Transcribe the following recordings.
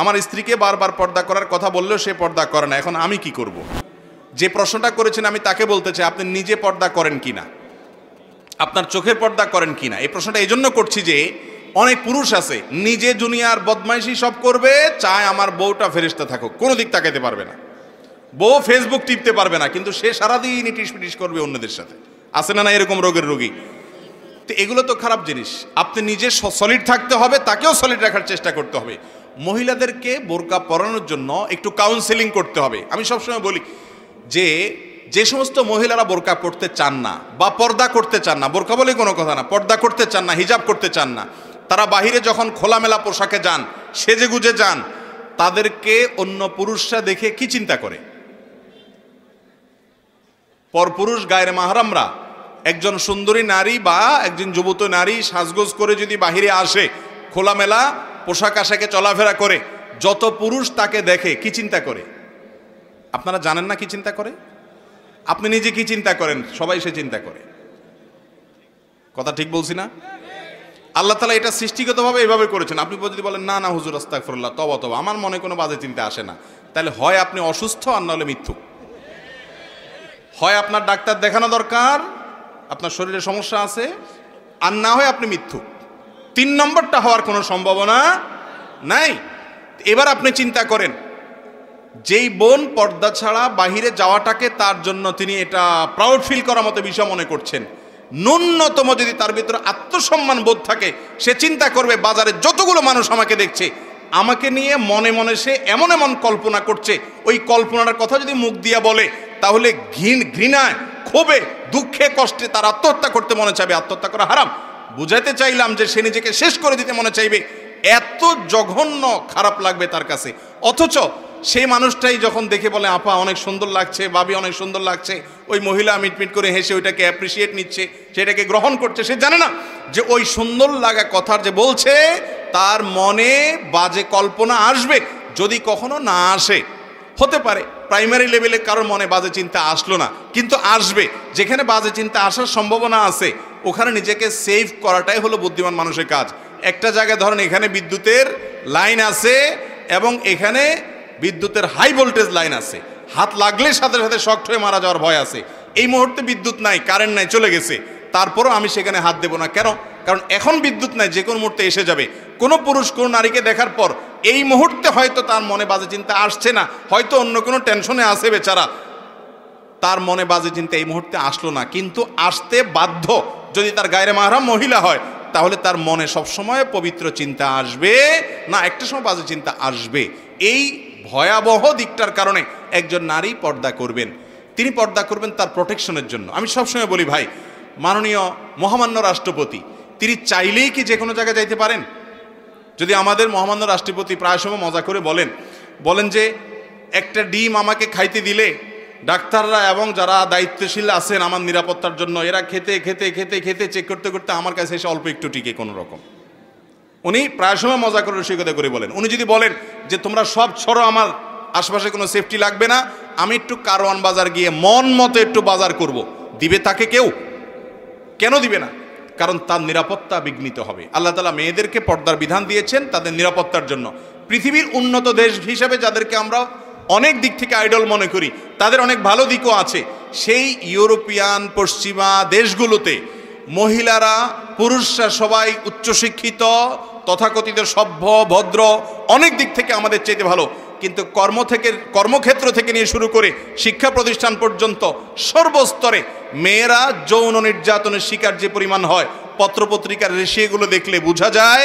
আমার স্ত্রীকে বারবার পর্দা করার কথা বললেও সে পর্দা করে না এখন আমি কি করব। যে প্রশ্নটা করেছেন আমি তাকে বলতে চাই আপনি নিজে পর্দা করেন কি না আপনার চোখের পর্দা করেন কি না এই প্রশ্নটা এই জন্য করছি যে অনেক পুরুষ আছে নিজে জুনিয়ার বদমাইশি সব করবে চায় আমার বউটা ফেরিস্তে থাকুক কোনো দিক তাকাইতে পারবে না বউ ফেসবুক টিপতে পারবে না কিন্তু সে সারাদিন ইটিস পিটিস করবে অন্যদের সাথে আছে না না এরকম রোগের রোগী তো এগুলো তো খারাপ জিনিস আপনি নিজে সলিড থাকতে হবে তাকেও সলিড রাখার চেষ্টা করতে হবে মহিলাদেরকে বোরকা পরানোর জন্য একটু কাউন্সেলিং করতে হবে আমি সবসময় বলি যে যে সমস্ত মহিলারা বোরকা পড়তে চান না বা পর্দা করতে চান না বোরকা বলে কোনো কথা না পর্দা করতে চান না হিজাব করতে চান না তারা বাহিরে যখন খোলামেলা পোশাকে যান সেজে গুজে যান তাদেরকে অন্য পুরুষরা দেখে কি চিন্তা করে পরপুরুষ গায়ের মাহারামরা একজন সুন্দরী নারী বা একজন যুবত নারী সাজগোজ করে যদি বাহিরে আসে খোলামেলা পোশাক আশাকে চলাফেরা করে যত পুরুষ তাকে দেখে কি চিন্তা করে আপনারা জানেন না কি চিন্তা করে আপনি নিজে কি চিন্তা করেন সবাই সে চিন্তা করে কথা ঠিক বলছি না আল্লাহ তালা এটা সৃষ্টিগতভাবে এভাবে করেছেন আপনি যদি বলেন না না হুজুর আস্তাকফরুল্লাহ তব তব আমার মনে কোনো বাজে চিন্তা আসে না তাহলে হয় আপনি অসুস্থ আর নাহলে মৃত্যু হয় আপনার ডাক্তার দেখানো দরকার আপনার শরীরে সমস্যা আছে আর না হয় আপনি মিথ্যুক তিন নম্বরটা হওয়ার কোনো সম্ভাবনা নাই এবার আপনি চিন্তা করেন যেই বোন পর্দা ছাড়া বাহিরে যাওয়াটাকে তার জন্য তিনি এটা প্রাউড ফিল করার মতো বিষয় মনে করছেন ন্যূনতম যদি তার ভিতরে আত্মসম্মান বোধ থাকে সে চিন্তা করবে বাজারে যতগুলো মানুষ আমাকে দেখছে আমাকে নিয়ে মনে মনে সে এমন এমন কল্পনা করছে ওই কল্পনাটার কথা যদি মুখ দিয়া বলে তাহলে ঘৃণ ঘৃণায় ক্ষোভে দুঃখে কষ্টে তার আত্মহত্যা করতে মনে চাবে আত্মহত্যা করা হারাম বুঝাইতে চাইলাম যে সে নিজেকে শেষ করে দিতে মনে চাইবে এত জঘন্য খারাপ লাগবে তার কাছে অথচ সেই মানুষটাই যখন দেখে বলে আপা অনেক সুন্দর লাগছে বাবি অনেক সুন্দর লাগছে ওই মহিলা মিটমিট করে হেসে ওইটাকে অ্যাপ্রিসিয়েট নিচ্ছে সেটাকে গ্রহণ করছে সে জানে না যে ওই সুন্দর লাগা কথার যে বলছে তার মনে বাজে কল্পনা আসবে যদি কখনো না আসে হতে পারে প্রাইমারি লেভেলে কারোর মনে বাজে চিন্তা আসলো না কিন্তু আসবে যেখানে বাজে চিন্তা আসার সম্ভাবনা আছে ওখানে নিজেকে সেভ করাটাই হলো বুদ্ধিমান মানুষের কাজ একটা জায়গায় ধরেন এখানে বিদ্যুতের লাইন আছে এবং এখানে বিদ্যুতের হাই ভোল্টেজ লাইন আছে হাত লাগলে সাথে সাথে শক্ট হয়ে মারা যাওয়ার ভয় আছে এই মুহূর্তে বিদ্যুৎ নাই কারেন্ট নাই চলে গেছে তারপরও আমি সেখানে হাত দেবো না কেন কারণ এখন বিদ্যুৎ নাই যে কোনো মুহূর্তে এসে যাবে কোনো পুরুষ কোনো নারীকে দেখার পর এই মুহূর্তে হয়তো তার মনে বাজে চিন্তা আসছে না হয়তো অন্য কোনো টেনশনে আসে বেচারা তার মনে বাজে চিন্তা এই মুহূর্তে আসলো না কিন্তু আসতে বাধ্য যদি তার গায়ের মাহরাম মহিলা হয় তাহলে তার মনে সবসময় পবিত্র চিন্তা আসবে না একটা সময় বাজে চিন্তা আসবে এই ভয়াবহ দিকটার কারণে একজন নারী পর্দা করবেন তিনি পর্দা করবেন তার প্রোটেকশনের জন্য আমি সবসময় বলি ভাই মাননীয় মহামান্য রাষ্ট্রপতি তিনি চাইলেই কি যে কোনো জায়গায় যাইতে পারেন যদি আমাদের মহামান্য রাষ্ট্রপতি প্রায় সময় মজা করে বলেন বলেন যে একটা ডিম আমাকে খাইতে দিলে ডাক্তাররা এবং যারা দায়িত্বশীল আছেন আমার নিরাপত্তার জন্য এরা খেতে খেতে খেতে খেতে চেক করতে করতে আমার কাছে এসে অল্প একটু টিকে কোনো রকম উনি প্রায় সময় মজা করে রসিকতা করে বলেন উনি যদি বলেন যে তোমরা সব ছড়ো আমার আশপাশে কোনো সেফটি লাগবে না আমি একটু কারওয়ান বাজার গিয়ে মন মতো একটু বাজার করব। দিবে তাকে কেউ কেন দিবে না কারণ তার নিরাপত্তা বিঘ্নিত হবে আল্লাহ তালা মেয়েদেরকে পর্দার বিধান দিয়েছেন তাদের নিরাপত্তার জন্য পৃথিবীর উন্নত দেশ হিসেবে যাদেরকে আমরা অনেক দিক থেকে আইডল মনে করি তাদের অনেক ভালো দিকও আছে সেই ইউরোপিয়ান পশ্চিমা দেশগুলোতে মহিলারা পুরুষরা সবাই উচ্চশিক্ষিত তথাকথিত সভ্য ভদ্র অনেক দিক থেকে আমাদের চাইতে ভালো কিন্তু কর্ম থেকে কর্মক্ষেত্র থেকে নিয়ে শুরু করে শিক্ষা প্রতিষ্ঠান পর্যন্ত সর্বস্তরে মেয়েরা যৌন নির্যাতনের শিকার যে পরিমাণ হয় পত্রপত্রিকার রেশিয়েগুলো দেখলে বোঝা যায়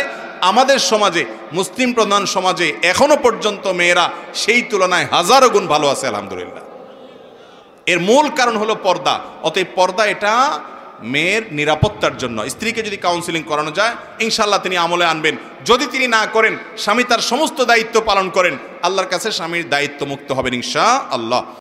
আমাদের সমাজে মুসলিম প্রধান সমাজে এখনো পর্যন্ত মেয়েরা সেই তুলনায় হাজারো গুণ ভালো আছে আলহামদুলিল্লাহ এর মূল কারণ হলো পর্দা অতএব পর্দা এটা মেয়ের নিরাপত্তার জন্য স্ত্রীকে যদি কাউন্সিলিং করানো যায় ইনশাল্লাহ তিনি আমলে আনবেন যদি তিনি না করেন স্বামী তার সমস্ত দায়িত্ব পালন করেন আল্লাহর কাছে স্বামীর দায়িত্ব মুক্ত হবেন ইনশা আল্লাহ